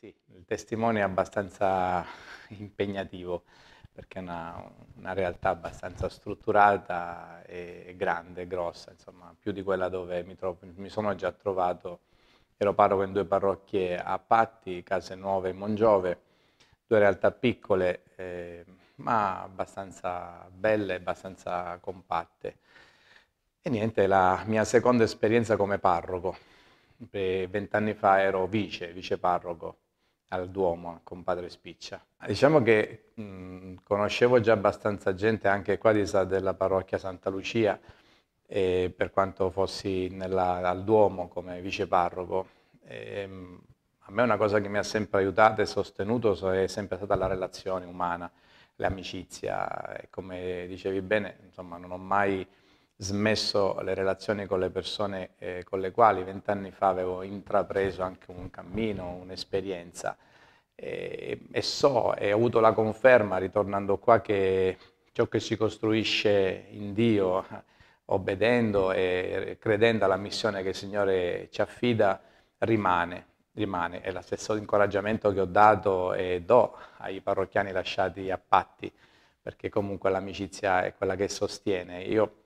Sì, il testimone è abbastanza impegnativo perché è una, una realtà abbastanza strutturata e grande, grossa, insomma, più di quella dove mi, trovo, mi sono già trovato. Ero parroco in due parrocchie a Patti, Case Nuove e Mongiove, due realtà piccole eh, ma abbastanza belle, abbastanza compatte. E niente, la mia seconda esperienza come parroco. Vent'anni fa ero vice, vice parroco al Duomo con Padre Spiccia. Diciamo che mh, conoscevo già abbastanza gente anche qua di, della parrocchia Santa Lucia, e per quanto fossi nella, al Duomo come viceparroco. Eh, a me una cosa che mi ha sempre aiutato e sostenuto è sempre stata la relazione umana, l'amicizia. come dicevi bene, insomma, non ho mai smesso le relazioni con le persone eh, con le quali vent'anni fa avevo intrapreso anche un cammino, un'esperienza. E, e, so e ho avuto la conferma ritornando qua che ciò che si costruisce in Dio, obbedendo e credendo alla missione che il Signore ci affida, rimane. Rimane, è lo stesso incoraggiamento che ho dato e do ai parrocchiani lasciati a patti, perché comunque l'amicizia è quella che sostiene. Io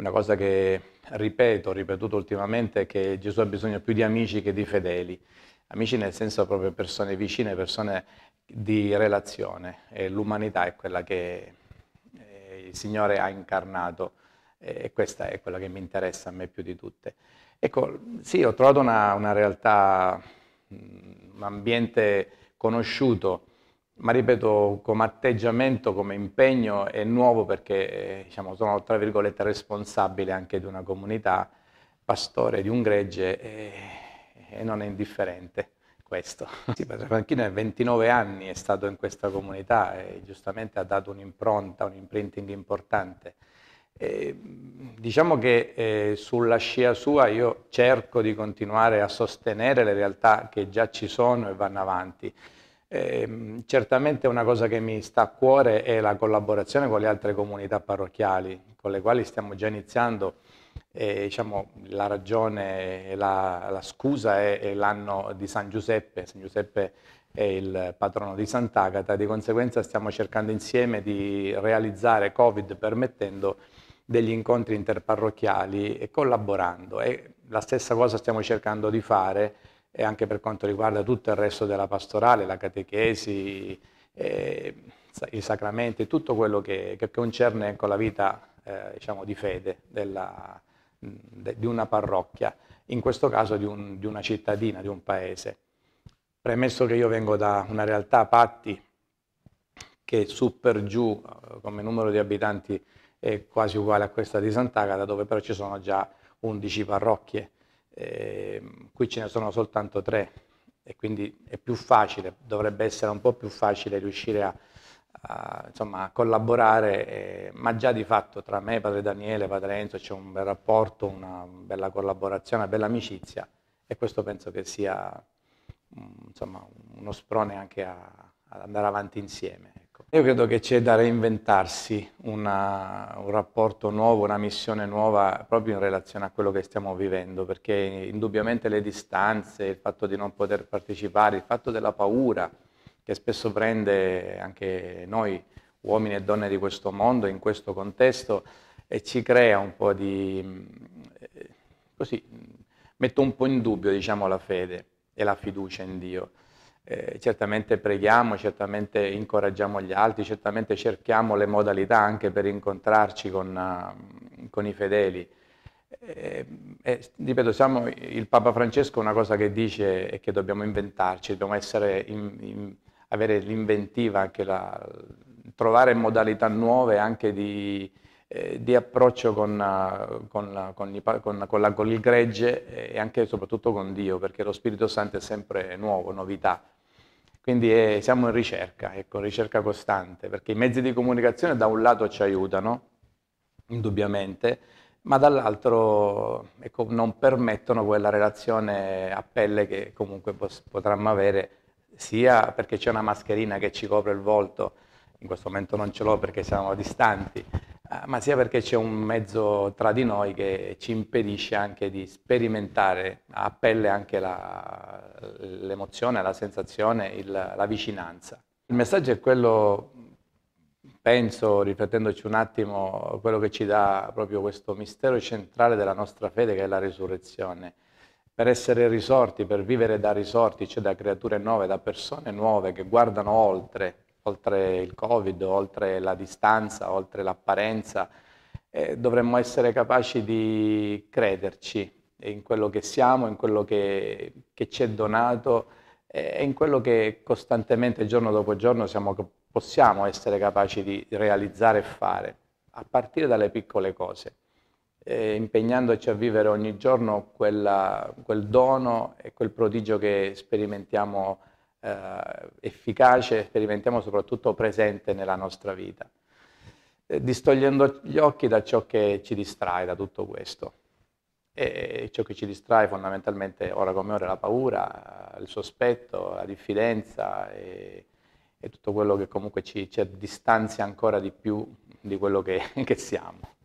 una cosa che ripeto, ho ripetuto ultimamente, è che Gesù ha bisogno più di amici che di fedeli. Amici nel senso proprio persone vicine, persone di relazione. E l'umanità è quella che eh, il Signore ha incarnato e questa è quella che mi interessa a me più di tutte. Ecco, sì, ho trovato una, una realtà, mm, un ambiente conosciuto, ma ripeto, come atteggiamento, come impegno è nuovo perché eh, diciamo, sono tra virgolette responsabile anche di una comunità, pastore di un gregge e, eh, e non è indifferente questo. Sì, Padre Franchino è 29 anni, è stato in questa comunità e giustamente ha dato un'impronta, un imprinting importante. E, diciamo che eh, sulla scia sua io cerco di continuare a sostenere le realtà che già ci sono e vanno avanti. Eh, certamente una cosa che mi sta a cuore è la collaborazione con le altre comunità parrocchiali, con le quali stiamo già iniziando. Eh, diciamo, la ragione, la, la scusa è, è l'anno di San Giuseppe. San Giuseppe è il patrono di Sant'Agata, di conseguenza stiamo cercando insieme di realizzare, Covid permettendo, degli incontri interparrocchiali e collaborando. E la stessa cosa stiamo cercando di fare e anche per quanto riguarda tutto il resto della pastorale, la catechesi, eh, i sacramenti, tutto quello che, che concerne ecco, la vita eh, diciamo, di fede della, de, di una parrocchia, in questo caso di, un, di, una cittadina, di un paese. Premesso che io vengo da una realtà, Patti, che su per giù eh, come numero di abitanti è quasi uguale a questa di Sant'Agata, dove però ci sono già 11 parrocchie Ehm, qui ce ne sono soltanto tre e quindi è più facile, dovrebbe essere un po' più facile riuscire a, a, insomma, a collaborare, eh, ma già di fatto tra me, padre Daniele, padre Enzo c'è un bel rapporto, una bella collaborazione, una bella amicizia e questo penso che sia mm, insomma, uno sprone anche a, ad andare avanti insieme. Ecco. Io credo che c'è da reinventarsi una, un rapporto nuovo, una missione nuova proprio in relazione a quello che stiamo vivendo, perché indubbiamente le distanze, il fatto di non poter partecipare, il fatto della paura che spesso prende anche noi uomini e donne di questo mondo in questo contesto e ci crea un po' di... Eh, così, metto un po' in dubbio diciamo la fede e la fiducia in Dio eh, certamente preghiamo, certamente incoraggiamo gli altri, certamente cerchiamo le modalità anche per incontrarci con, eh, con i fedeli. Eh, eh, ripeto, siamo, il Papa Francesco una cosa che dice è che dobbiamo inventarci, dobbiamo in, in, avere l'inventiva, anche la, trovare modalità nuove anche di, eh, di approccio con, eh, con, con, i, con, la, con l'igregge e anche e soprattutto con Dio, perché lo Spirito Santo è sempre nuovo, novità. Quindi è, eh, siamo in ricerca, ecco, ricerca costante, perché i mezzi di comunicazione da un lato ci aiutano, indubbiamente, ma dall'altro ecco, non permettono quella relazione a pelle che comunque potremmo avere, sia perché c'è una mascherina che ci copre il volto, in questo momento non ce l'ho perché siamo distanti, Ah, ma sia perché c'è un mezzo tra di noi che ci impedisce anche di sperimentare a pelle anche la, l'emozione, la sensazione, il, la vicinanza. Il messaggio è quello, penso, riflettendoci un attimo, quello che ci dà proprio questo mistero centrale della nostra fede che è la risurrezione. Per essere risorti, per vivere da risorti, cioè da creature nuove, da persone nuove che guardano oltre oltre il Covid, oltre la distanza, oltre l'apparenza, eh, dovremmo essere capaci di crederci in quello che siamo, in quello che, che ci è donato eh, e in quello che costantemente, giorno dopo giorno, siamo, possiamo essere capaci di realizzare e fare, a partire dalle piccole cose, eh, impegnandoci a vivere ogni giorno quella, quel dono e quel prodigio che sperimentiamo eh, efficace sperimentiamo soprattutto presente nella nostra vita, eh, distogliendo gli occhi da ciò che ci distrae da tutto questo. E ciò che ci distrae fondamentalmente ora come ora è la paura, il sospetto, la diffidenza e, e tutto quello che comunque ci, ci distanzia ancora di più di quello che, che siamo.